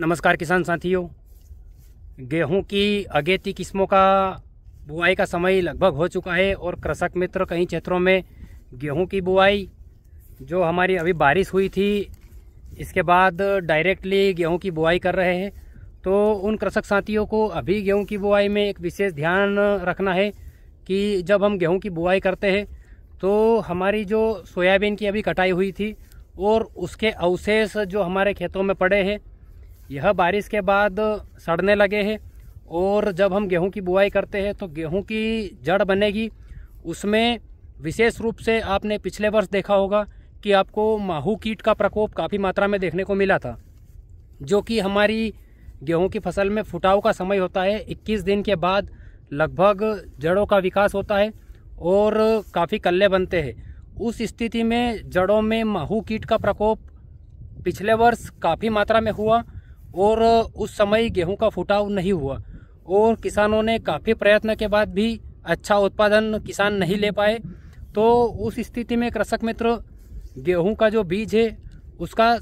नमस्कार किसान साथियों गेहूं की अगेती किस्मों का बुआई का समय लगभग हो चुका है और कृषक मित्र कई क्षेत्रों में गेहूं की बुआई जो हमारी अभी बारिश हुई थी इसके बाद डायरेक्टली गेहूं की बुआई कर रहे हैं तो उन कृषक साथियों को अभी गेहूं की बुआई में एक विशेष ध्यान रखना है कि जब हम गेहूँ की बुआई करते हैं तो हमारी जो सोयाबीन की अभी कटाई हुई थी और उसके अवशेष जो हमारे खेतों में पड़े हैं यह बारिश के बाद सड़ने लगे हैं और जब हम गेहूं की बुआई करते हैं तो गेहूं की जड़ बनेगी उसमें विशेष रूप से आपने पिछले वर्ष देखा होगा कि आपको माहू कीट का प्रकोप काफ़ी मात्रा में देखने को मिला था जो कि हमारी गेहूं की फसल में फुटाव का समय होता है 21 दिन के बाद लगभग जड़ों का विकास होता है और काफ़ी कल्ले बनते हैं उस स्थिति में जड़ों में माहू कीट का प्रकोप पिछले वर्ष काफ़ी मात्रा में हुआ और उस समय गेहूं का फुटाव नहीं हुआ और किसानों ने काफ़ी प्रयत्न के बाद भी अच्छा उत्पादन किसान नहीं ले पाए तो उस स्थिति में कृषक मित्र गेहूं का जो बीज है उसका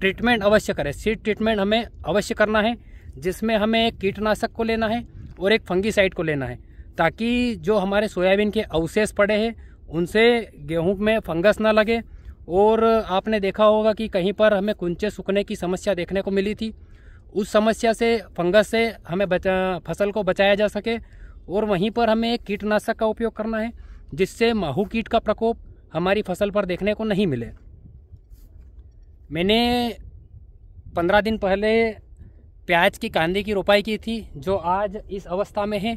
ट्रीटमेंट अवश्य करें सीड ट्रीटमेंट हमें अवश्य करना है जिसमें हमें एक कीटनाशक को लेना है और एक फंगीसाइड को लेना है ताकि जो हमारे सोयाबीन के अवशेष पड़े हैं उनसे गेहूं में फंगस ना लगे और आपने देखा होगा कि कहीं पर हमें कुंचे सूखने की समस्या देखने को मिली थी उस समस्या से फंगस से हमें बचा फसल को बचाया जा सके और वहीं पर हमें एक कीटनाशक का उपयोग करना है जिससे माहू कीट का प्रकोप हमारी फसल पर देखने को नहीं मिले मैंने पंद्रह दिन पहले प्याज की कांदे की रोपाई की थी जो आज इस अवस्था में है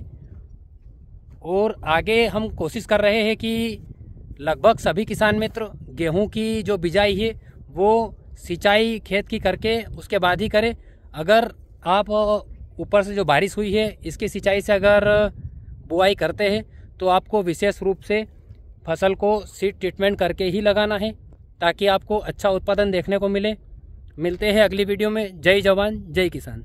और आगे हम कोशिश कर रहे हैं कि लगभग सभी किसान मित्र गेहूं की जो बिजाई है वो सिंचाई खेत की करके उसके बाद ही करें अगर आप ऊपर से जो बारिश हुई है इसकी सिंचाई से अगर बुआई करते हैं तो आपको विशेष रूप से फसल को सीड ट्रीटमेंट करके ही लगाना है ताकि आपको अच्छा उत्पादन देखने को मिले मिलते हैं अगली वीडियो में जय जवान जय किसान